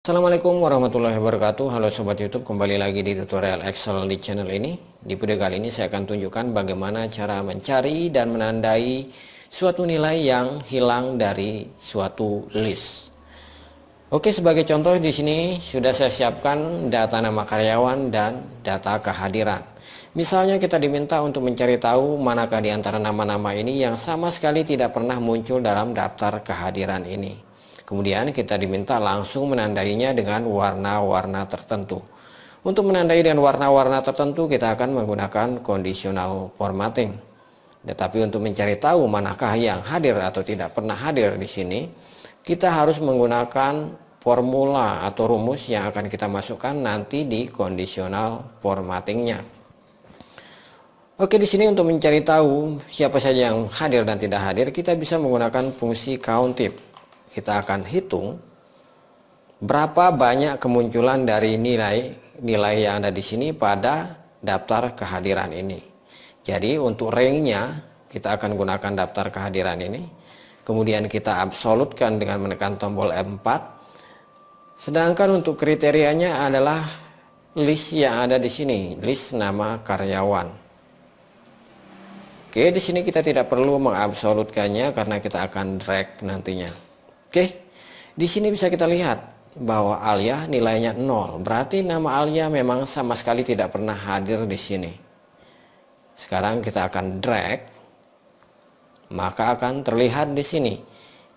Assalamualaikum warahmatullahi wabarakatuh Halo Sobat Youtube kembali lagi di tutorial Excel di channel ini Di video kali ini saya akan tunjukkan bagaimana cara mencari dan menandai suatu nilai yang hilang dari suatu list Oke sebagai contoh di sini sudah saya siapkan data nama karyawan dan data kehadiran Misalnya kita diminta untuk mencari tahu manakah di antara nama-nama ini yang sama sekali tidak pernah muncul dalam daftar kehadiran ini Kemudian kita diminta langsung menandainya dengan warna-warna tertentu. Untuk menandai dengan warna-warna tertentu kita akan menggunakan conditional formatting. Tetapi untuk mencari tahu manakah yang hadir atau tidak pernah hadir di sini, kita harus menggunakan formula atau rumus yang akan kita masukkan nanti di conditional formattingnya. Oke, di sini untuk mencari tahu siapa saja yang hadir dan tidak hadir, kita bisa menggunakan fungsi tip kita akan hitung berapa banyak kemunculan dari nilai nilai yang ada di sini pada daftar kehadiran ini. Jadi untuk ranknya kita akan gunakan daftar kehadiran ini. Kemudian kita absolutkan dengan menekan tombol M4. Sedangkan untuk kriterianya adalah list yang ada di sini, list nama karyawan. Oke, di sini kita tidak perlu mengabsolutkannya karena kita akan drag nantinya. Oke. Di sini bisa kita lihat bahwa Alia nilainya nol. Berarti nama Alia memang sama sekali tidak pernah hadir di sini. Sekarang kita akan drag. Maka akan terlihat di sini.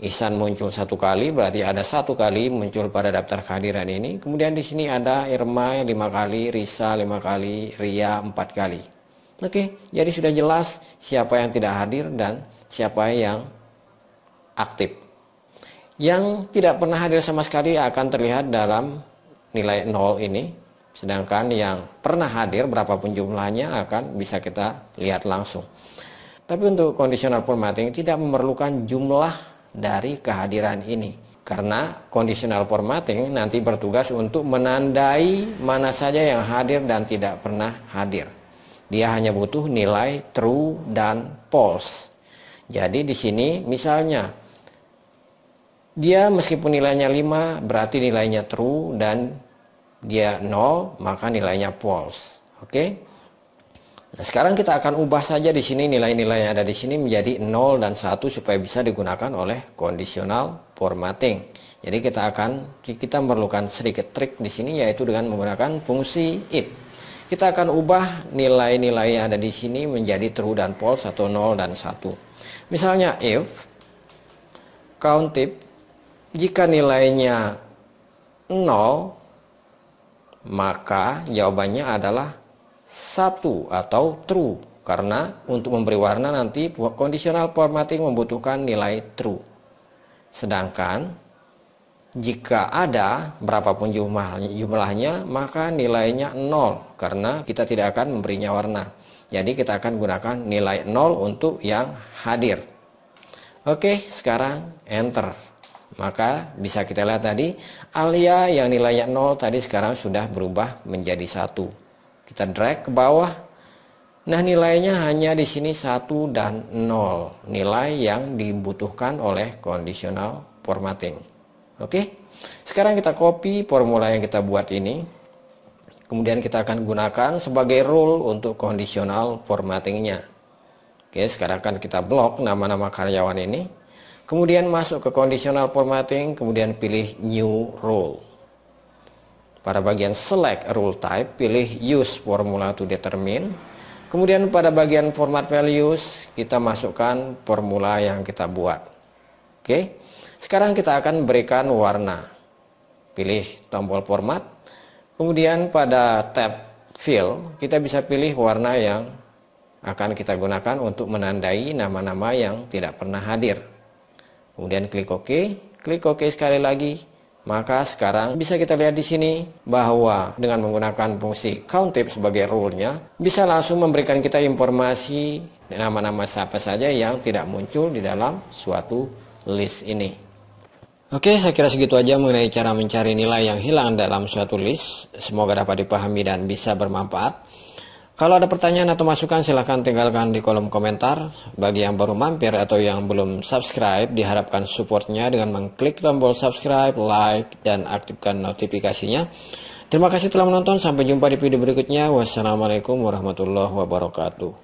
Isan muncul satu kali, berarti ada satu kali muncul pada daftar kehadiran ini. Kemudian di sini ada Irma lima kali, Risa lima kali, Ria empat kali. Oke, jadi sudah jelas siapa yang tidak hadir dan siapa yang aktif yang tidak pernah hadir sama sekali akan terlihat dalam nilai nol ini sedangkan yang pernah hadir berapapun jumlahnya akan bisa kita lihat langsung tapi untuk conditional formatting tidak memerlukan jumlah dari kehadiran ini karena conditional formatting nanti bertugas untuk menandai mana saja yang hadir dan tidak pernah hadir dia hanya butuh nilai true dan false jadi di sini misalnya dia meskipun nilainya 5 berarti nilainya true dan dia 0 maka nilainya false. Oke. Okay? Nah, sekarang kita akan ubah saja di sini nilai-nilai yang ada di sini menjadi 0 dan 1 supaya bisa digunakan oleh conditional formatting. Jadi kita akan kita memerlukan sedikit trik di sini yaitu dengan menggunakan fungsi if. Kita akan ubah nilai-nilai yang ada di sini menjadi true dan false atau 0 dan 1. Misalnya if count tip jika nilainya 0, maka jawabannya adalah 1 atau true. Karena untuk memberi warna nanti conditional formatting membutuhkan nilai true. Sedangkan jika ada berapapun jumlahnya, jumlahnya maka nilainya 0 karena kita tidak akan memberinya warna. Jadi kita akan gunakan nilai 0 untuk yang hadir. Oke, sekarang enter. Maka bisa kita lihat tadi alia yang nilainya 0 tadi sekarang sudah berubah menjadi satu. Kita drag ke bawah. Nah nilainya hanya di sini 1 dan 0. Nilai yang dibutuhkan oleh conditional formatting. Oke. Sekarang kita copy formula yang kita buat ini. Kemudian kita akan gunakan sebagai rule untuk conditional formattingnya. Oke, sekarang akan kita blok nama-nama karyawan ini. Kemudian masuk ke conditional formatting, kemudian pilih new rule. Pada bagian select rule type, pilih use formula to determine. Kemudian pada bagian format values, kita masukkan formula yang kita buat. Oke, sekarang kita akan berikan warna. Pilih tombol format. Kemudian pada tab fill, kita bisa pilih warna yang akan kita gunakan untuk menandai nama-nama yang tidak pernah hadir. Kemudian klik OK, klik OK sekali lagi. Maka sekarang bisa kita lihat di sini bahwa dengan menggunakan fungsi count tip sebagai rule-nya bisa langsung memberikan kita informasi nama-nama siapa saja yang tidak muncul di dalam suatu list ini. Oke, saya kira segitu aja mengenai cara mencari nilai yang hilang dalam suatu list. Semoga dapat dipahami dan bisa bermanfaat. Kalau ada pertanyaan atau masukan silahkan tinggalkan di kolom komentar. Bagi yang baru mampir atau yang belum subscribe, diharapkan supportnya dengan mengklik tombol subscribe, like, dan aktifkan notifikasinya. Terima kasih telah menonton, sampai jumpa di video berikutnya. Wassalamualaikum warahmatullahi wabarakatuh.